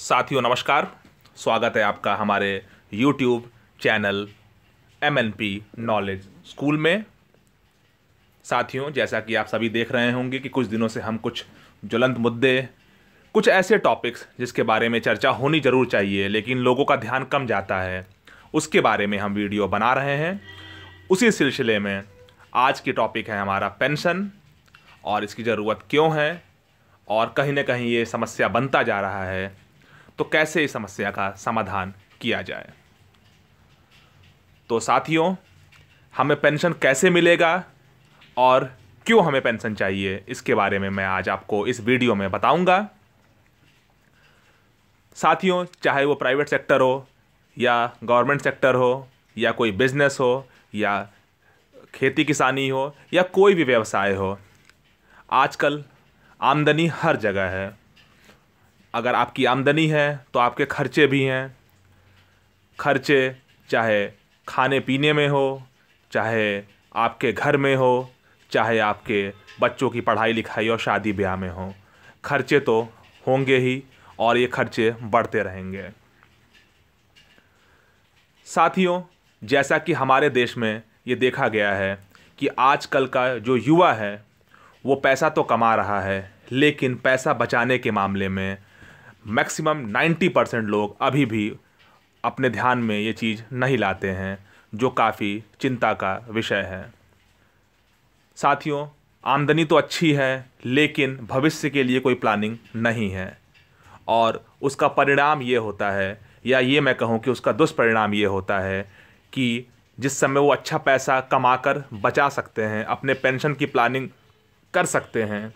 साथियों नमस्कार स्वागत है आपका हमारे YouTube channel M N P knowledge school में साथियों जैसा कि आप सभी देख रहे होंगे कि कुछ दिनों से हम कुछ ज्वलंत मुद्दे कुछ ऐसे टॉपिक्स जिसके बारे में चर्चा होनी ज़रूर चाहिए लेकिन लोगों का ध्यान कम जाता है उसके बारे में हम वीडियो बना रहे हैं उसी सिलसिले में आज की टॉपिक है हमारा पेंशन और इसकी ज़रूरत क्यों है और कहीं ना कहीं ये समस्या बनता जा रहा है तो कैसे इस समस्या का समाधान किया जाए तो साथियों हमें पेंशन कैसे मिलेगा और क्यों हमें पेंशन चाहिए इसके बारे में मैं आज आपको इस वीडियो में बताऊंगा साथियों चाहे वो प्राइवेट सेक्टर हो या गवर्नमेंट सेक्टर हो या कोई बिजनेस हो या खेती किसानी हो या कोई भी व्यवसाय हो आजकल आमदनी हर जगह है अगर आपकी आमदनी है तो आपके खर्चे भी हैं खर्चे चाहे खाने पीने में हो चाहे आपके घर में हो चाहे आपके बच्चों की पढ़ाई लिखाई और शादी ब्याह में हो खर्चे तो होंगे ही और ये खर्चे बढ़ते रहेंगे साथियों जैसा कि हमारे देश में ये देखा गया है कि आजकल का जो युवा है वो पैसा तो कमा रहा है लेकिन पैसा बचाने के मामले में मैक्सिमम 90 परसेंट लोग अभी भी अपने ध्यान में ये चीज़ नहीं लाते हैं जो काफ़ी चिंता का विषय है साथियों आमदनी तो अच्छी है लेकिन भविष्य के लिए कोई प्लानिंग नहीं है और उसका परिणाम ये होता है या ये मैं कहूँ कि उसका दुष्परिणाम ये होता है कि जिस समय वो अच्छा पैसा कमाकर बचा सकते हैं अपने पेंशन की प्लानिंग कर सकते हैं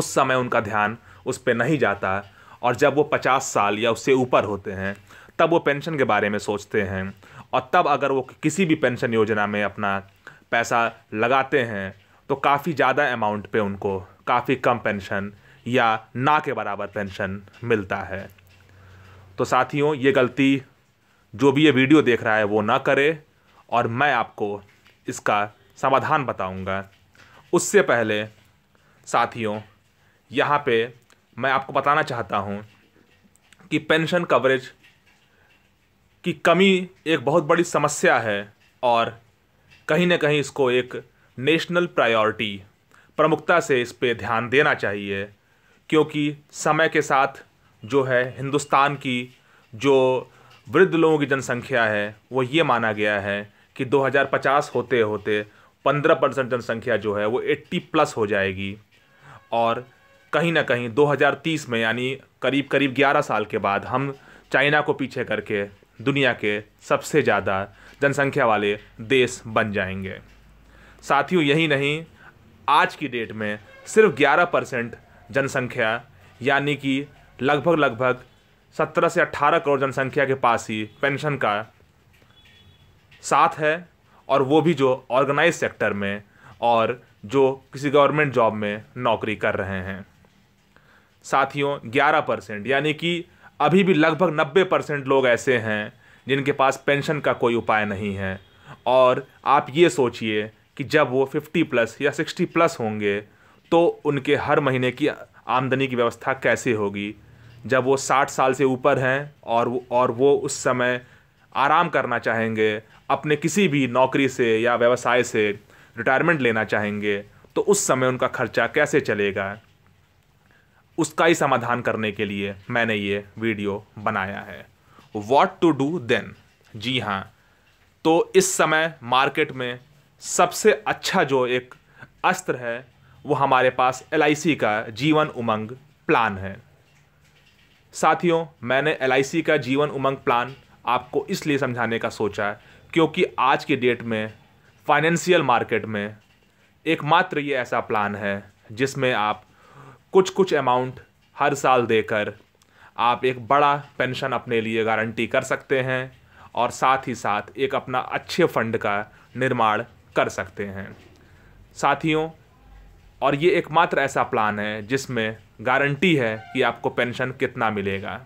उस समय उनका ध्यान उस पर नहीं जाता और जब वो पचास साल या उससे ऊपर होते हैं तब वो पेंशन के बारे में सोचते हैं और तब अगर वो किसी भी पेंशन योजना में अपना पैसा लगाते हैं तो काफ़ी ज़्यादा अमाउंट पे उनको काफ़ी कम पेंशन या ना के बराबर पेंशन मिलता है तो साथियों ये गलती जो भी ये वीडियो देख रहा है वो ना करे और मैं आपको इसका समाधान बताऊंगा उससे पहले साथियों यहाँ पे मैं आपको बताना चाहता हूँ कि पेंशन कवरेज की कमी एक बहुत बड़ी समस्या है और कहीं ना कहीं इसको एक नेशनल प्रायोरिटी प्रमुखता से इस पर ध्यान देना चाहिए क्योंकि समय के साथ जो है हिंदुस्तान की जो वृद्ध लोगों की जनसंख्या है वो ये माना गया है कि 2050 होते होते 15 परसेंट जनसंख्या जो है वो 80 प्लस हो जाएगी और कहीं ना कहीं 2030 में यानी करीब करीब 11 साल के बाद हम चाइना को पीछे करके दुनिया के सबसे ज़्यादा जनसंख्या वाले देश बन जाएंगे साथियों यही नहीं आज की डेट में सिर्फ 11 परसेंट जनसंख्या यानी कि लगभग लगभग 17 से 18 करोड़ जनसंख्या के पास ही पेंशन का साथ है और वो भी जो ऑर्गेनाइज सेक्टर में और जो किसी गवर्नमेंट जॉब में नौकरी कर रहे हैं साथियों 11 परसेंट यानी कि अभी भी लगभग 90 परसेंट लोग ऐसे हैं जिनके पास पेंशन का कोई उपाय नहीं है और आप ये सोचिए कि जब वो 50 प्लस या 60 प्लस होंगे तो उनके हर महीने की आमदनी की व्यवस्था कैसे होगी जब वो 60 साल से ऊपर हैं और वो और वो उस समय आराम करना चाहेंगे अपने किसी भी नौकरी से या व्यवसाय से रिटायरमेंट लेना चाहेंगे तो उस समय उनका खर्चा कैसे चलेगा उसका ही समाधान करने के लिए मैंने ये वीडियो बनाया है वॉट टू डू देन जी हाँ तो इस समय मार्केट में सबसे अच्छा जो एक अस्त्र है वो हमारे पास एल का जीवन उमंग प्लान है साथियों मैंने एल का जीवन उमंग प्लान आपको इसलिए समझाने का सोचा क्योंकि आज के डेट में फाइनेंशियल मार्केट में एकमात्र ये ऐसा प्लान है जिसमें आप कुछ कुछ अमाउंट हर साल देकर आप एक बड़ा पेंशन अपने लिए गारंटी कर सकते हैं और साथ ही साथ एक अपना अच्छे फंड का निर्माण कर सकते हैं साथियों और ये एकमात्र ऐसा प्लान है जिसमें गारंटी है कि आपको पेंशन कितना मिलेगा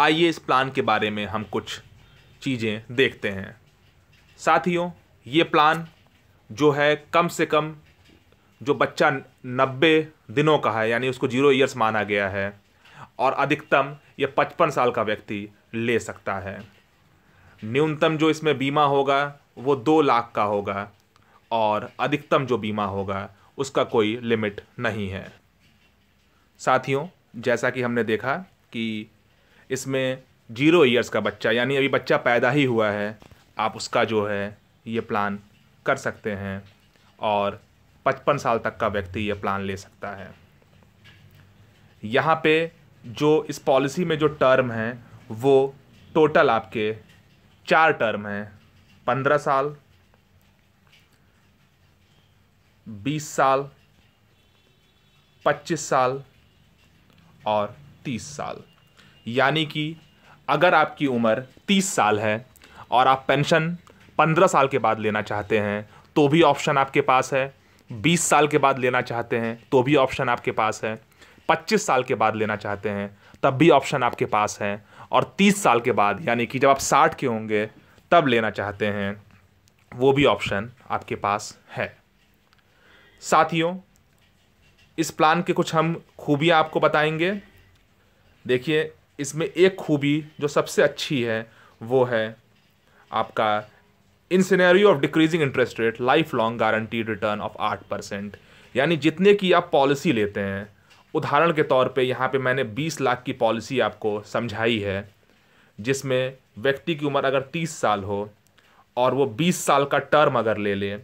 आइए इस प्लान के बारे में हम कुछ चीज़ें देखते हैं साथियों ये प्लान जो है कम से कम जो बच्चा नब्बे दिनों का है यानी उसको जीरो ईयर्स माना गया है और अधिकतम यह पचपन साल का व्यक्ति ले सकता है न्यूनतम जो इसमें बीमा होगा वो दो लाख का होगा और अधिकतम जो बीमा होगा उसका कोई लिमिट नहीं है साथियों जैसा कि हमने देखा कि इसमें जीरो ईयर्स का बच्चा यानी अभी बच्चा पैदा ही हुआ है आप उसका जो है ये प्लान कर सकते हैं और पचपन साल तक का व्यक्ति ये प्लान ले सकता है यहाँ पे जो इस पॉलिसी में जो टर्म है वो टोटल आपके चार टर्म हैं पंद्रह साल बीस साल पच्चीस साल और तीस साल यानी कि अगर आपकी उम्र तीस साल है और आप पेंशन पंद्रह साल के बाद लेना चाहते हैं तो भी ऑप्शन आपके पास है बीस साल के बाद लेना चाहते हैं तो भी ऑप्शन आपके पास है पच्चीस साल के बाद लेना चाहते हैं तब भी ऑप्शन आपके पास है और तीस साल के बाद यानी कि जब आप साठ के होंगे तब लेना चाहते हैं वो भी ऑप्शन आपके पास है साथियों इस प्लान के कुछ हम खूबियाँ आपको बताएंगे देखिए इसमें एक खूबी जो सबसे अच्छी है वो है आपका in scenario of decreasing interest rate life long guaranteed return of आठ परसेंट यानी जितने की आप पॉलिसी लेते हैं उदाहरण के तौर पे यहाँ पे मैंने 20 लाख की पॉलिसी आपको समझाई है जिसमें व्यक्ति की उम्र अगर 30 साल हो और वो 20 साल का टर्म अगर ले ले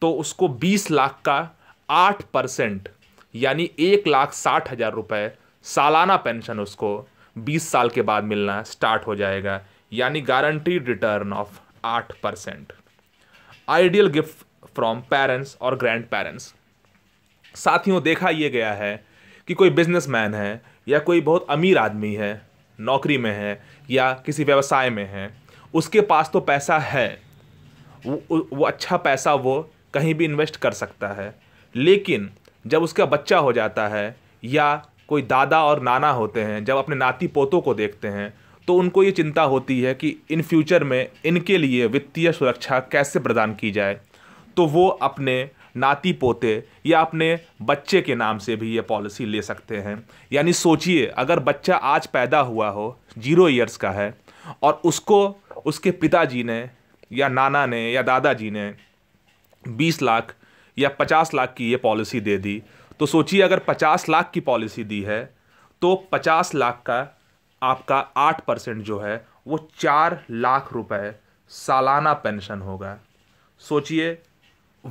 तो उसको 20 लाख का 8 परसेंट यानी एक लाख साठ हज़ार रुपये सालाना पेंशन उसको 20 साल के बाद मिलना स्टार्ट हो जाएगा यानी गारंटीड रिटर्न ऑफ आठ percent ideal gift from parents और ग्रैंड पेरेंट्स साथियों देखा ये गया है कि कोई बिजनेसमैन है या कोई बहुत अमीर आदमी है नौकरी में है या किसी व्यवसाय में है उसके पास तो पैसा है वो वो अच्छा पैसा वो कहीं भी इन्वेस्ट कर सकता है लेकिन जब उसका बच्चा हो जाता है या कोई दादा और नाना होते हैं जब अपने नाती पोतों को देखते हैं तो उनको ये चिंता होती है कि इन फ्यूचर में इनके लिए वित्तीय सुरक्षा कैसे प्रदान की जाए तो वो अपने नाती पोते या अपने बच्चे के नाम से भी ये पॉलिसी ले सकते हैं यानी सोचिए अगर बच्चा आज पैदा हुआ हो जीरो ईयर्स का है और उसको उसके पिताजी ने या नाना ने या दादाजी ने बीस लाख या पचास लाख की ये पॉलिसी दे दी तो सोचिए अगर पचास लाख की पॉलिसी दी है तो पचास लाख का आपका आठ परसेंट जो है वो चार लाख रुपए सालाना पेंशन होगा सोचिए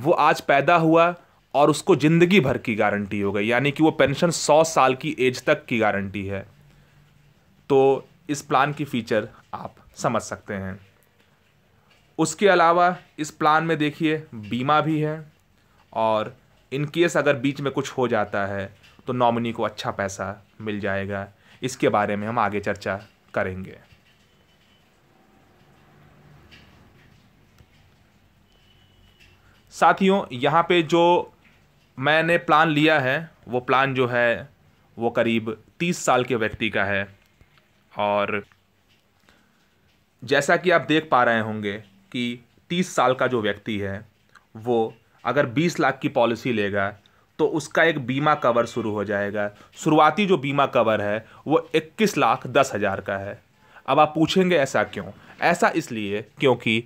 वो आज पैदा हुआ और उसको ज़िंदगी भर की गारंटी हो गई यानी कि वो पेंशन सौ साल की एज तक की गारंटी है तो इस प्लान की फ़ीचर आप समझ सकते हैं उसके अलावा इस प्लान में देखिए बीमा भी है और इनकेस अगर बीच में कुछ हो जाता है तो नॉमिनी को अच्छा पैसा मिल जाएगा इसके बारे में हम आगे चर्चा करेंगे साथियों यहाँ पे जो मैंने प्लान लिया है वो प्लान जो है वो करीब तीस साल के व्यक्ति का है और जैसा कि आप देख पा रहे होंगे कि तीस साल का जो व्यक्ति है वो अगर बीस लाख की पॉलिसी लेगा तो उसका एक बीमा कवर शुरू हो जाएगा शुरुआती जो बीमा कवर है वो इक्कीस लाख दस हज़ार का है अब आप पूछेंगे ऐसा क्यों ऐसा इसलिए क्योंकि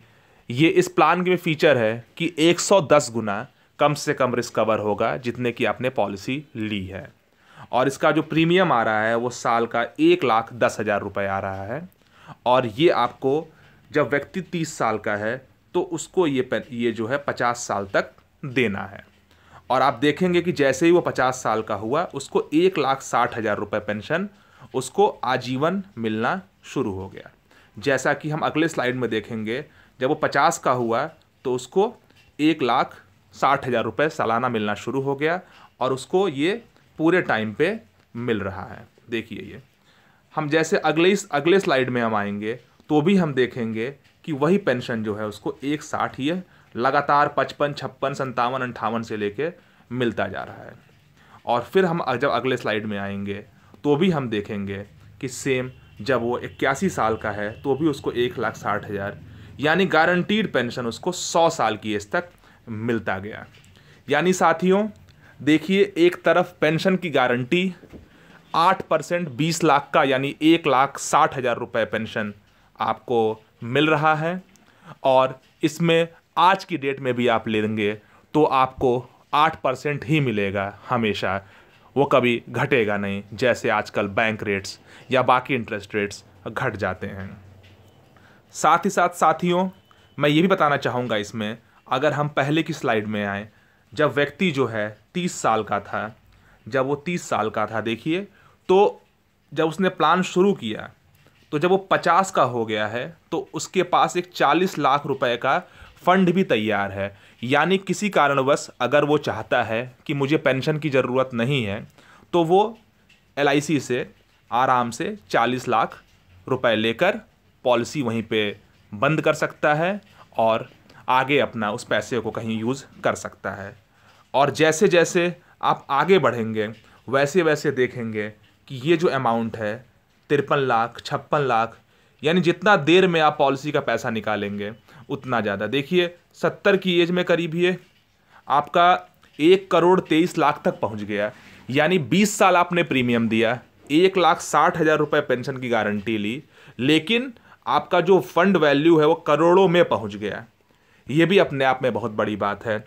ये इस प्लान में फीचर है कि 110 गुना कम से कम रिस्क कवर होगा जितने की आपने पॉलिसी ली है और इसका जो प्रीमियम आ रहा है वो साल का एक लाख दस हज़ार रुपये आ रहा है और ये आपको जब व्यक्ति तीस साल का है तो उसको ये ये जो है पचास साल तक देना है और आप देखेंगे कि जैसे ही वो पचास साल का हुआ उसको एक लाख साठ हज़ार रुपये पेंशन उसको आजीवन मिलना शुरू हो गया जैसा कि हम अगले स्लाइड में देखेंगे जब वो पचास का हुआ तो उसको एक लाख साठ हज़ार रुपये सालाना मिलना शुरू हो गया और उसको ये पूरे टाइम पे मिल रहा है देखिए ये हम जैसे अगले इस अगले स्लाइड में हम आएंगे तो भी हम देखेंगे कि वही पेंशन जो है उसको एक साठ ये लगातार पचपन छप्पन संतावन अंठावन से लेके मिलता जा रहा है और फिर हम जब अगले स्लाइड में आएंगे तो भी हम देखेंगे कि सेम जब वो इक्यासी साल का है तो भी उसको एक लाख साठ हज़ार यानी गारंटीड पेंशन उसको सौ साल की एज तक मिलता गया यानी साथियों देखिए एक तरफ पेंशन की गारंटी आठ परसेंट बीस लाख का यानी एक लाख साठ हज़ार रुपये पेंशन आपको मिल रहा है और इसमें आज की डेट में भी आप लेंगे तो आपको आठ परसेंट ही मिलेगा हमेशा वो कभी घटेगा नहीं जैसे आजकल बैंक रेट्स या बाकी इंटरेस्ट रेट्स घट जाते हैं साथ ही साथ साथियों मैं ये भी बताना चाहूँगा इसमें अगर हम पहले की स्लाइड में आए जब व्यक्ति जो है तीस साल का था जब वो तीस साल का था देखिए तो जब उसने प्लान शुरू किया तो जब वो पचास का हो गया है तो उसके पास एक चालीस लाख रुपए का फंड भी तैयार है यानी किसी कारणवश अगर वो चाहता है कि मुझे पेंशन की ज़रूरत नहीं है तो वो एल से आराम से चालीस लाख रुपए लेकर पॉलिसी वहीं पे बंद कर सकता है और आगे अपना उस पैसे को कहीं यूज़ कर सकता है और जैसे जैसे आप आगे बढ़ेंगे वैसे वैसे देखेंगे कि ये जो अमाउंट है तिरपन लाख छप्पन लाख यानी जितना देर में आप पॉलिसी का पैसा निकालेंगे उतना ज़्यादा देखिए सत्तर की एज में करीब ये आपका एक करोड़ तेईस लाख तक पहुंच गया यानी बीस साल आपने प्रीमियम दिया एक लाख साठ हज़ार रुपये पेंशन की गारंटी ली लेकिन आपका जो फंड वैल्यू है वो करोड़ों में पहुंच गया ये भी अपने आप में बहुत बड़ी बात है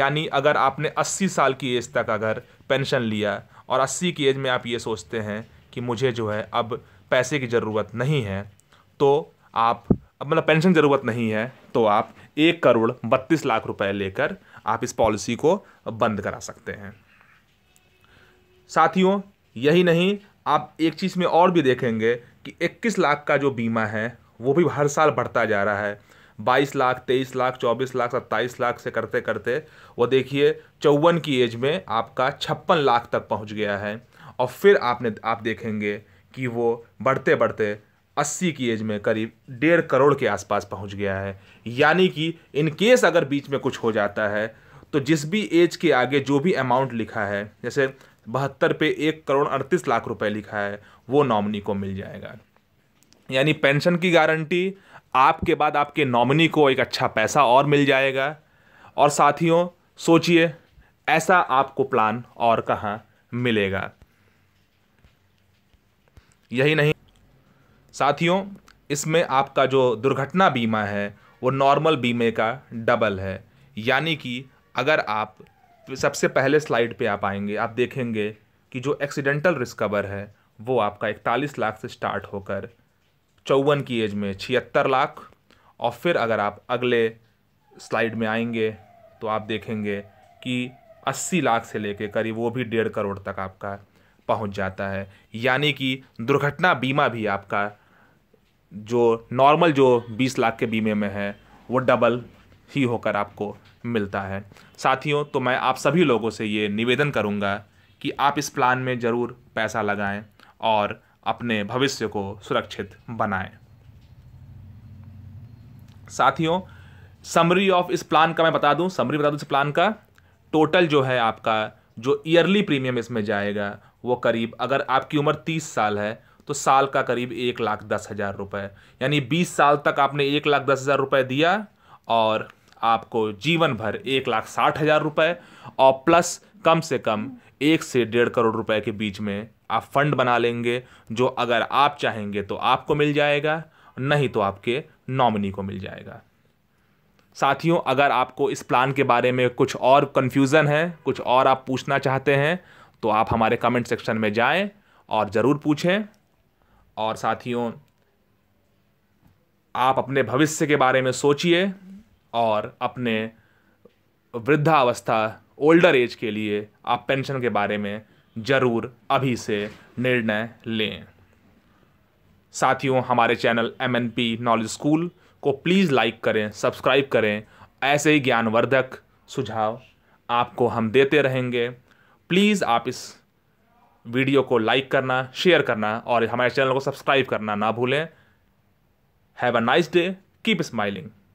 यानी अगर आपने 80 साल की एज तक अगर पेंशन लिया और 80 की एज में आप ये सोचते हैं कि मुझे जो है अब पैसे की ज़रूरत नहीं है तो आप अब मतलब पेंशन ज़रूरत नहीं है तो आप एक करोड़ बत्तीस लाख रुपए लेकर आप इस पॉलिसी को बंद करा सकते हैं साथियों यही नहीं आप एक चीज़ में और भी देखेंगे कि 21 लाख का जो बीमा है वो भी हर साल बढ़ता जा रहा है 22 लाख 23 लाख 24 लाख 27 लाख से करते करते वो देखिए चौवन की एज में आपका छप्पन लाख तक पहुंच गया है और फिर आपने आप देखेंगे कि वो बढ़ते बढ़ते अस्सी की एज में करीब डेढ़ करोड़ के आसपास पहुंच गया है यानी कि इन केस अगर बीच में कुछ हो जाता है तो जिस भी एज के आगे जो भी अमाउंट लिखा है जैसे बहत्तर पे एक करोड़ अड़तीस लाख रुपए लिखा है वो नॉमिनी को मिल जाएगा यानी पेंशन की गारंटी आपके बाद आपके नॉमिनी को एक अच्छा पैसा और मिल जाएगा और साथियों सोचिए ऐसा आपको प्लान और कहाँ मिलेगा यही नहीं साथियों इसमें आपका जो दुर्घटना बीमा है वो नॉर्मल बीमे का डबल है यानी कि अगर आप सबसे पहले स्लाइड पे आप आएंगे आप देखेंगे कि जो एक्सीडेंटल रिस्क कवर है वो आपका इकतालीस लाख से स्टार्ट होकर चौवन की एज में छिहत्तर लाख और फिर अगर आप अगले स्लाइड में आएंगे तो आप देखेंगे कि अस्सी लाख से लेकर करीब वो भी डेढ़ करोड़ तक आपका पहुंच जाता है यानी कि दुर्घटना बीमा भी आपका जो नॉर्मल जो 20 लाख के बीमे में है वो डबल ही होकर आपको मिलता है साथियों तो मैं आप सभी लोगों से ये निवेदन करूँगा कि आप इस प्लान में ज़रूर पैसा लगाएं और अपने भविष्य को सुरक्षित बनाएं साथियों समरी ऑफ इस प्लान का मैं बता दूं समरी बता दूं इस प्लान का टोटल जो है आपका जो ईयरली प्रीमियम इसमें जाएगा वो करीब अगर आपकी उम्र तीस साल है तो साल का करीब एक लाख दस हज़ार रुपये यानी बीस साल तक आपने एक लाख दस हज़ार रुपये दिया और आपको जीवन भर एक लाख साठ हज़ार रुपये और प्लस कम से कम एक से डेढ़ करोड़ रुपए के बीच में आप फंड बना लेंगे जो अगर आप चाहेंगे तो आपको मिल जाएगा नहीं तो आपके नॉमिनी को मिल जाएगा साथियों अगर आपको इस प्लान के बारे में कुछ और कन्फ्यूज़न है कुछ और आप पूछना चाहते हैं तो आप हमारे कमेंट सेक्शन में जाएं और ज़रूर पूछें और साथियों आप अपने भविष्य के बारे में सोचिए और अपने वृद्धावस्था ओल्डर एज के लिए आप पेंशन के बारे में ज़रूर अभी से निर्णय लें साथियों हमारे channel M N P knowledge school को प्लीज़ लाइक करें सब्सक्राइब करें ऐसे ही ज्ञानवर्धक सुझाव आपको हम देते रहेंगे प्लीज़ आप इस वीडियो को लाइक करना शेयर करना और हमारे चैनल को सब्सक्राइब करना ना भूलें have a nice day keep smiling